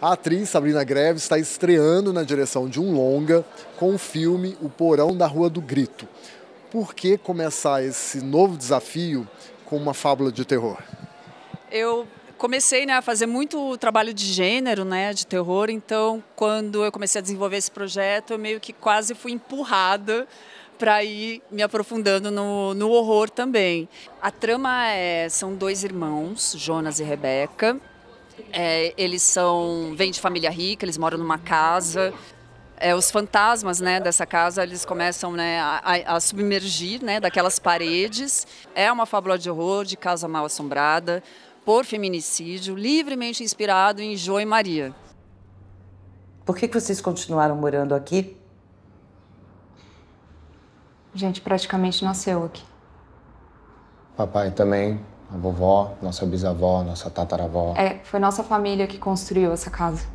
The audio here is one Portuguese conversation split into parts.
A atriz Sabrina Greve está estreando na direção de um longa com o filme O Porão da Rua do Grito. Por que começar esse novo desafio com uma fábula de terror? Eu comecei né, a fazer muito trabalho de gênero, né, de terror, então quando eu comecei a desenvolver esse projeto, eu meio que quase fui empurrada para ir me aprofundando no, no horror também. A trama é, são dois irmãos, Jonas e Rebeca, é, eles são vêm de família rica, eles moram numa casa. É, os fantasmas né, dessa casa eles começam né, a, a, submergir né, daquelas paredes. É uma fábula de horror de casa mal assombrada por feminicídio, livremente inspirado em João e Maria. Por que, que vocês continuaram morando aqui? A gente praticamente nasceu aqui. Papai também a vovó, nossa bisavó, nossa tataravó. É, foi nossa família que construiu essa casa.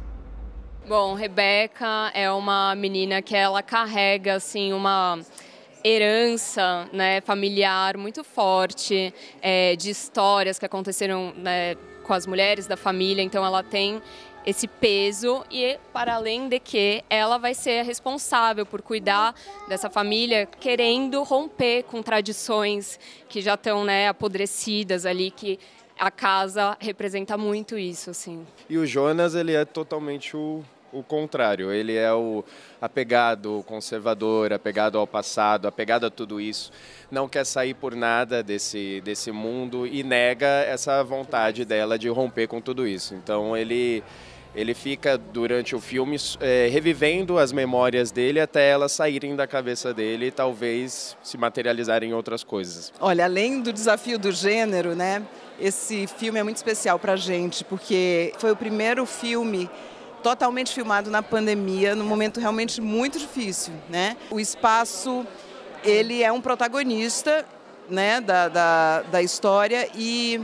Bom, Rebeca é uma menina que ela carrega assim uma herança né, familiar muito forte, é, de histórias que aconteceram né, com as mulheres da família. Então, ela tem esse peso e para além de que ela vai ser responsável por cuidar dessa família querendo romper com tradições que já estão né, apodrecidas ali que a casa representa muito isso, assim. E o Jonas, ele é totalmente o, o contrário. Ele é o apegado conservador, apegado ao passado, apegado a tudo isso. Não quer sair por nada desse, desse mundo e nega essa vontade dela de romper com tudo isso. Então ele ele fica durante o filme é, revivendo as memórias dele até elas saírem da cabeça dele e talvez se materializarem em outras coisas. Olha, além do desafio do gênero, né? Esse filme é muito especial para gente porque foi o primeiro filme totalmente filmado na pandemia, num momento realmente muito difícil, né? O espaço ele é um protagonista, né, da, da, da história e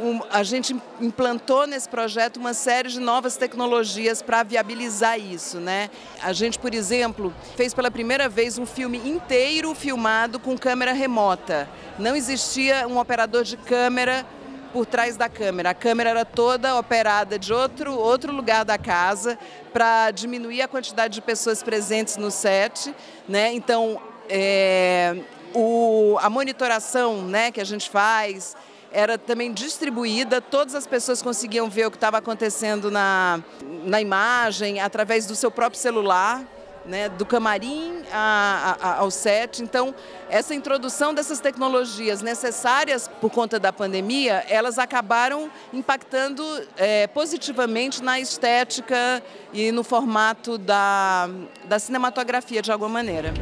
um, a gente implantou nesse projeto uma série de novas tecnologias para viabilizar isso, né? A gente, por exemplo, fez pela primeira vez um filme inteiro filmado com câmera remota. Não existia um operador de câmera por trás da câmera. A câmera era toda operada de outro, outro lugar da casa para diminuir a quantidade de pessoas presentes no set. Né? Então, é, o, a monitoração né, que a gente faz, era também distribuída, todas as pessoas conseguiam ver o que estava acontecendo na, na imagem, através do seu próprio celular. Né, do camarim a, a, ao set. Então, essa introdução dessas tecnologias necessárias por conta da pandemia, elas acabaram impactando é, positivamente na estética e no formato da, da cinematografia, de alguma maneira.